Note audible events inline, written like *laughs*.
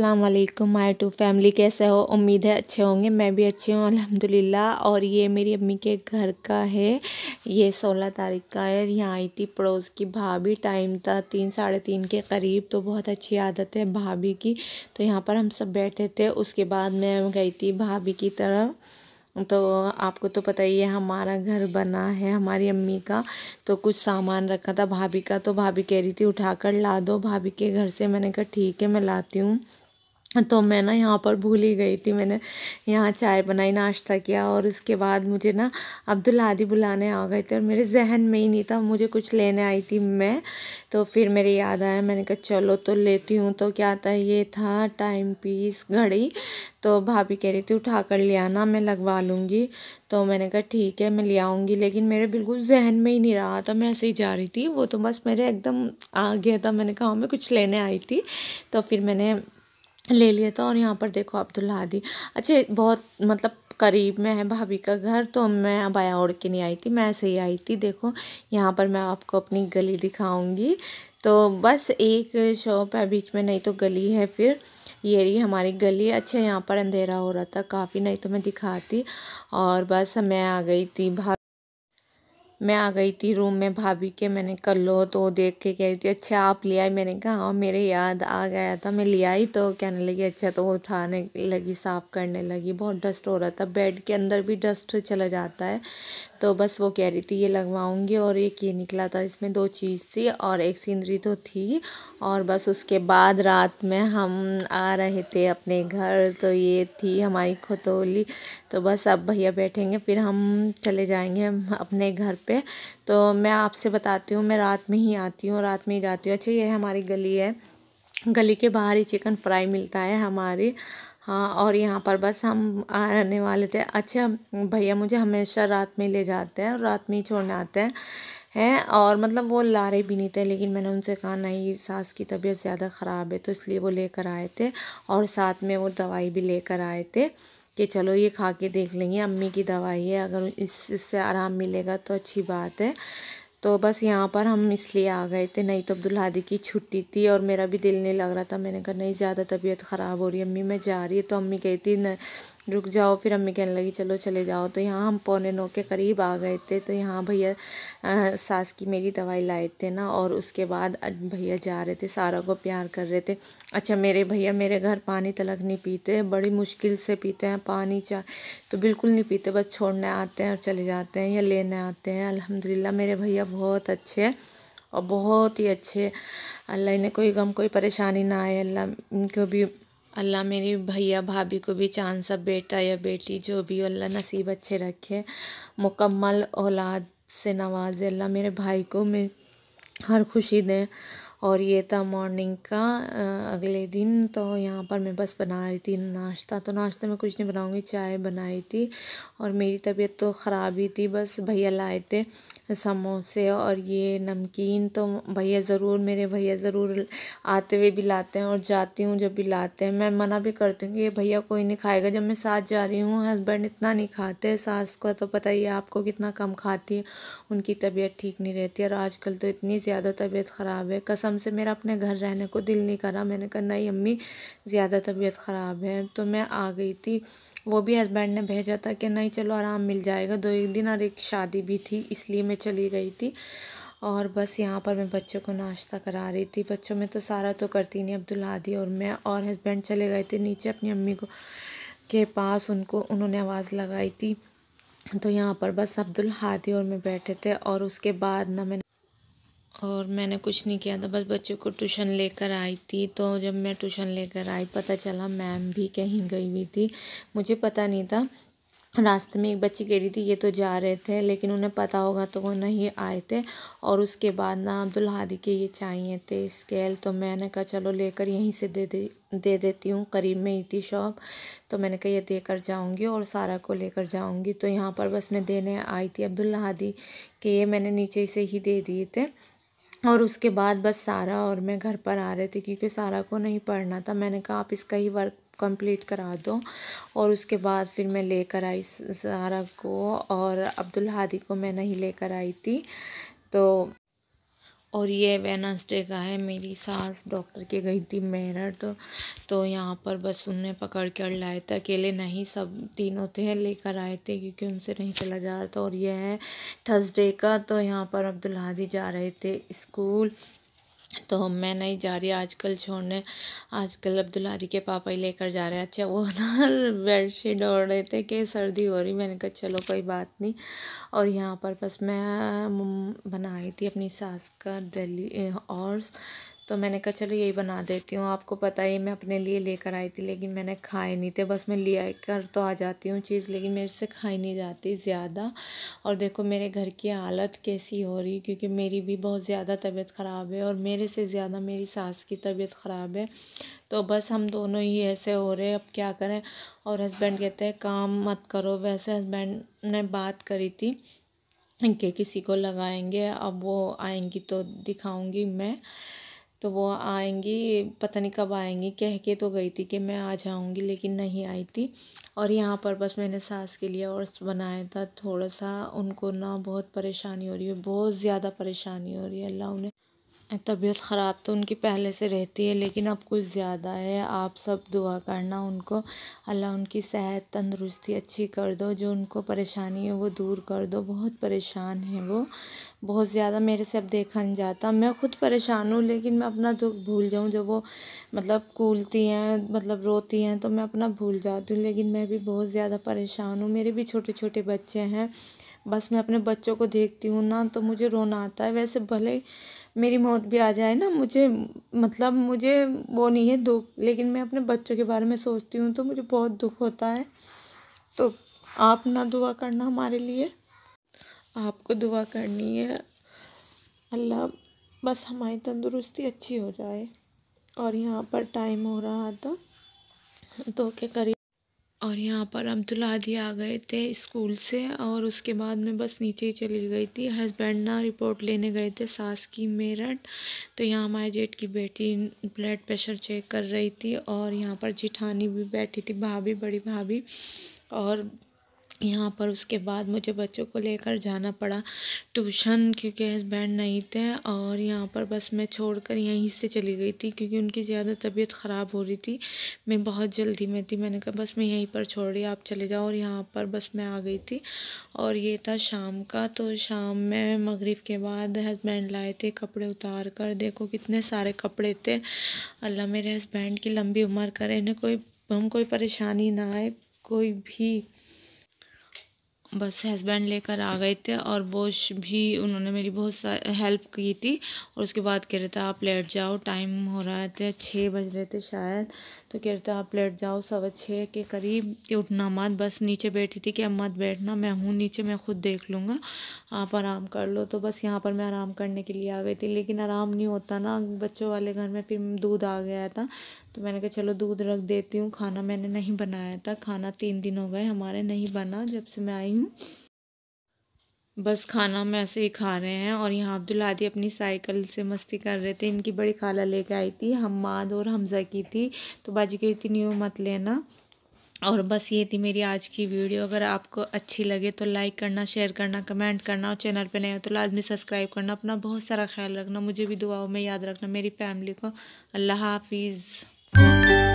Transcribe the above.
अस्सलाम वालेकुम my to family कैसे हो उम्मीद है अच्छे होंगे मैं भी अच्छी हूँ अल्हम्दुलिल्लाह और ये मेरी अम्मी के घर का है ये सोलह तारीख का है यहाँ आई थी पड़ोस की भाभी टाइम था तीन साढ़े तीन के करीब तो बहुत अच्छी आदत है भाभी की तो यहाँ पर हम सब बैठे थे उसके बाद मैं गई थी भाभी की तरफ तो आपको तो पता ही है हमारा घर बना है हमारी अम्मी का तो कुछ सामान रखा था भाभी का तो भाभी कह रही थी उठाकर ला दो भाभी के घर से मैंने कहा ठीक है मैं लाती हूँ तो मैं ना यहाँ पर भूल ही गई थी मैंने यहाँ चाय बनाई नाश्ता किया और उसके बाद मुझे ना अब्दुल हादी बुलाने आ गए थे और मेरे जहन में ही नहीं था मुझे कुछ लेने आई थी मैं तो फिर मेरे याद आया मैंने कहा चलो तो लेती हूँ तो क्या था ये था टाइम पीस घड़ी तो भाभी कह रही थी उठा कर ले आना मैं लगवा लूँगी तो मैंने कहा ठीक है मैं ले आऊँगी लेकिन मेरे बिल्कुल जहन में ही नहीं रहा था मैं ऐसे ही जा रही थी वो तो बस मेरे एकदम आ गया था मैंने कहा हाँ, मैं कुछ लेने आई थी तो फिर मैंने ले लिया था और यहाँ पर देखो अब्दुल हादी अच्छे बहुत मतलब करीब में है भाभी का घर तो मैं अब आया उड़ के नहीं आई थी मैं ऐसे ही आई थी देखो यहाँ पर मैं आपको अपनी गली दिखाऊंगी तो बस एक शॉप है बीच में नहीं तो गली है फिर ये रही हमारी गली अच्छे यहाँ पर अंधेरा हो रहा था काफ़ी नहीं तो मैं दिखाती और बस मैं आ गई थी भाभी मैं आ गई थी रूम में भाभी के मैंने कर लो तो देख के कह रही थी अच्छा आप ले आई मैंने कहा हाँ मेरे याद आ गया था मैं ले आई तो कहने लगी अच्छा तो वो उठाने लगी साफ़ करने लगी बहुत डस्ट हो रहा था बेड के अंदर भी डस्ट चला जाता है तो बस वो कह रही थी ये लगवाऊँगी और एक ये निकला था इसमें दो चीज़ थी और एक सीनरी तो थी और बस उसके बाद रात में हम आ रहे थे अपने घर तो ये थी हमारी खतौली तो बस अब भैया बैठेंगे फिर हम चले जाएंगे अपने घर पे तो मैं आपसे बताती हूँ मैं रात में ही आती हूँ रात में ही जाती हूँ अच्छा ये हमारी गली है गली के बाहर ही चिकन फ्राई मिलता है हमारी हाँ और यहाँ पर बस हम आने वाले थे अच्छा भैया मुझे हमेशा रात में ले जाते हैं और रात में ही छोड़ने आते हैं हैं और मतलब वो ला रहे भी नहीं थे लेकिन मैंने उनसे कहा नहीं सास की तबीयत ज़्यादा ख़राब है तो इसलिए वो लेकर आए थे और साथ में वो दवाई भी लेकर आए थे कि चलो ये खा के देख लेंगे अम्मी की दवाई है अगर इससे आराम मिलेगा तो अच्छी बात है तो बस यहाँ पर हम इसलिए आ गए थे नहीं तो अब्दुल हादी की छुट्टी थी और मेरा भी दिल नहीं लग रहा था मैंने कहा नहीं ज़्यादा तबीयत ख़राब हो रही है अम्मी मैं जा रही है तो अम्मी कहती रुक जाओ फिर अम्मी कहने लगी चलो चले जाओ तो यहाँ हम पौने नौ के करीब आ गए थे तो यहाँ भैया सास की मेरी दवाई लाए थे ना और उसके बाद भैया जा रहे थे सारा को प्यार कर रहे थे अच्छा मेरे भैया मेरे घर पानी तलक नहीं पीते बड़ी मुश्किल से पीते हैं पानी चाय तो बिल्कुल नहीं पीते बस छोड़ने आते हैं और चले जाते हैं या लेने आते हैं अलहमदिल्ला मेरे भैया बहुत अच्छे और बहुत ही अच्छे अल्लाह इन्हें कोई गम कोई परेशानी ना आए अल्लाह इनको भी अल्लाह मेरे भैया भाभी को भी चांद सा बेटा या बेटी जो भी अल्लाह नसीब अच्छे रखे मुकम्मल औलाद से नवाजे अल्लाह मेरे भाई को में हर खुशी दें और ये था मॉर्निंग का अगले दिन तो यहाँ पर मैं बस बना रही थी नाश्ता तो नाश्ते में कुछ नहीं बनाऊँगी चाय बनाई थी और मेरी तबीयत तो ख़राब ही थी बस भैया लाए थे समोसे और ये नमकीन तो भैया ज़रूर मेरे भैया ज़रूर आते हुए भी लाते हैं और जाती हूँ जब भी लाते हैं मैं मना भी करती हूँ कि ये भैया कोई नहीं खाएगा जब मैं साथ जा रही हूँ हस्बैंड इतना नहीं खाते सास का तो पता ही है आपको कितना कम खाती है उनकी तबीयत ठीक नहीं रहती और आजकल तो इतनी ज़्यादा तबीयत ख़राब है कसम कसम से मेरा अपने घर रहने को दिल नहीं करा मैंने कहा नहीं अम्मी ज़्यादा तबीयत ख़राब है तो मैं आ गई थी वो भी हस्बैंड ने भेजा था कि नहीं चलो आराम मिल जाएगा दो एक दिन और एक शादी भी थी इसलिए मैं चली गई थी और बस यहाँ पर मैं बच्चों को नाश्ता करा रही थी बच्चों में तो सारा तो करती नहीं अब्दुल्हादी और मैं और हस्बैंड चले गए थे नीचे अपनी अम्मी को के पास उनको उन्होंने आवाज़ लगाई थी तो यहाँ पर बस अब्दुल हादी और मैं बैठे थे और उसके बाद ना मैंने और मैंने कुछ नहीं किया था बस बच्चे को ट्यूशन लेकर आई थी तो जब मैं ट्यूशन लेकर आई पता चला मैम भी कहीं गई हुई थी मुझे पता नहीं था रास्ते में एक बच्ची कह रही थी ये तो जा रहे थे लेकिन उन्हें पता होगा तो वो नहीं आए थे और उसके बाद ना अब्दुल हादी के ये चाहिए थे स्केल तो मैंने कहा चलो लेकर यहीं से दे दे दे देती हूँ करीब में ही थी शॉप तो मैंने कहा ये देकर जाऊँगी और सारा को लेकर जाऊँगी तो यहाँ पर बस मैं देने आई थी अब्दुल हादी के ये मैंने नीचे से ही दे दिए थे और उसके बाद बस सारा और मैं घर पर आ रहे थे क्योंकि सारा को नहीं पढ़ना था मैंने कहा आप इसका ही वर्क कंप्लीट करा दो और उसके बाद फिर मैं लेकर आई सारा को और अब्दुल हादी को मैं नहीं लेकर आई थी तो और ये वेनसडे का है मेरी सास डॉक्टर के गई थी मेरठ तो यहाँ पर बस उन्हें पकड़ कर लाए थे अकेले नहीं सब तीनों थे लेकर आए थे क्योंकि उनसे नहीं चला जा रहा था और यह है थर्सडे का तो यहाँ पर अब्दुल हादी जा रहे थे स्कूल तो मैं नहीं जा रही आजकल छोड़ने आजकल अब हादी के पापा ही लेकर जा रहे हैं अच्छा वो ना *laughs* बेडशीट ओढ़ रहे थे कि सर्दी हो रही मैंने कहा चलो कोई बात नहीं और यहाँ पर बस मैं बनाई थी अपनी सास का दिल्ली और तो मैंने कहा चलो यही बना देती हूँ आपको पता ही मैं अपने लिए लेकर आई थी लेकिन मैंने खाए नहीं थे बस मैं लिया कर तो आ जाती हूँ चीज़ लेकिन मेरे से खाई नहीं जाती ज़्यादा और देखो मेरे घर की हालत कैसी हो रही क्योंकि मेरी भी बहुत ज़्यादा तबीयत ख़राब है और मेरे से ज़्यादा मेरी सास की तबीयत ख़राब है तो बस हम दोनों ही ऐसे हो रहे अब क्या करें और हस्बैंड कहते हैं काम मत करो वैसे हस्बैंड ने बात करी थी कि किसी को लगाएंगे अब वो आएंगी तो दिखाऊंगी मैं तो वो आएंगी पता नहीं कब आएंगी कह के तो गई थी कि मैं आ जाऊँगी लेकिन नहीं आई थी और यहाँ पर बस मैंने सास के लिए और बनाया था थोड़ा सा उनको ना बहुत परेशानी हो रही है बहुत ज़्यादा परेशानी हो रही है अल्लाह उन्हें तबीयत ख़राब तो उनकी पहले से रहती है लेकिन अब कुछ ज़्यादा है आप सब दुआ करना उनको अल्लाह उनकी सेहत तंदुरुस्ती अच्छी कर दो जो उनको परेशानी है वो दूर कर दो बहुत परेशान हैं वो बहुत ज़्यादा मेरे से अब देखा नहीं जाता मैं ख़ुद परेशान हूँ लेकिन मैं अपना दुख भूल जाऊँ जब वो मतलब कूलती हैं मतलब रोती हैं तो मैं अपना भूल जाती हूँ लेकिन मैं भी बहुत ज़्यादा परेशान हूँ मेरे भी छोटे छोटे बच्चे हैं बस मैं अपने बच्चों को देखती हूँ ना तो मुझे रोना आता है वैसे भले मेरी मौत भी आ जाए ना मुझे मतलब मुझे वो नहीं है दुख लेकिन मैं अपने बच्चों के बारे में सोचती हूँ तो मुझे बहुत दुख होता है तो आप ना दुआ करना हमारे लिए आपको दुआ करनी है अल्लाह बस हमारी तंदुरुस्ती अच्छी हो जाए और यहाँ पर टाइम हो रहा था दो तो के करीब और यहाँ पर अब्दुल्लादी आ गए थे स्कूल से और उसके बाद मैं बस नीचे ही चली गई थी हस्बैंड ना रिपोर्ट लेने गए थे सास की मेरठ तो यहाँ हमारे जेठ की बेटी ब्लड प्रेशर चेक कर रही थी और यहाँ पर जिठानी भी बैठी थी भाभी बड़ी भाभी और यहाँ पर उसके बाद मुझे बच्चों को लेकर जाना पड़ा ट्यूशन क्योंकि हस्बैंड नहीं थे और यहाँ पर बस मैं छोड़ कर यहीं से चली गई थी क्योंकि उनकी ज़्यादा तबीयत ख़राब हो रही थी मैं बहुत जल्दी में थी मैंने कहा बस मैं यहीं पर छोड़ रही आप चले जाओ और यहाँ पर बस मैं आ गई थी और ये था शाम का तो शाम में मगरब के बाद हस्बैंड लाए थे कपड़े उतार कर देखो कितने सारे कपड़े थे अल्लाह मेरे हस्बैंड की लंबी उम्र करें इन्हें कोई हम कोई परेशानी ना आए कोई भी बस हस्बैंड लेकर आ गए थे और वो भी उन्होंने मेरी बहुत हेल्प की थी और उसके बाद कह रहे थे आप लेट जाओ टाइम हो रहा था छः बज रहे थे शायद तो कह रहे थे आप लेट जाओ सवा छः के करीब कि उठना मत बस नीचे बैठी थी कि अब मत बैठना मैं हूँ नीचे मैं खुद देख लूँगा आप आराम कर लो तो बस यहाँ पर मैं आराम करने के लिए आ गई थी लेकिन आराम नहीं होता ना बच्चों वाले घर में फिर दूध आ गया था तो मैंने कहा चलो दूध रख देती हूँ खाना मैंने नहीं बनाया था खाना तीन दिन हो गए हमारे नहीं बना जब से मैं आई हूँ हूँ हम्म। बस खाना हम ऐसे ही खा रहे हैं और यहाँ अब्दुल आदि अपनी साइकिल से मस्ती कर रहे थे इनकी बड़ी खाला लेके आई थी हमाद और हमज़ा की थी तो बाजी की इतनी मत लेना और बस ये थी मेरी आज की वीडियो अगर आपको अच्छी लगे तो लाइक करना शेयर करना कमेंट करना और चैनल पे नया हो तो लाजमी सब्सक्राइब करना अपना बहुत सारा ख्याल रखना मुझे भी दुआओं में याद रखना मेरी फैमिली को अल्लाह हाफिज़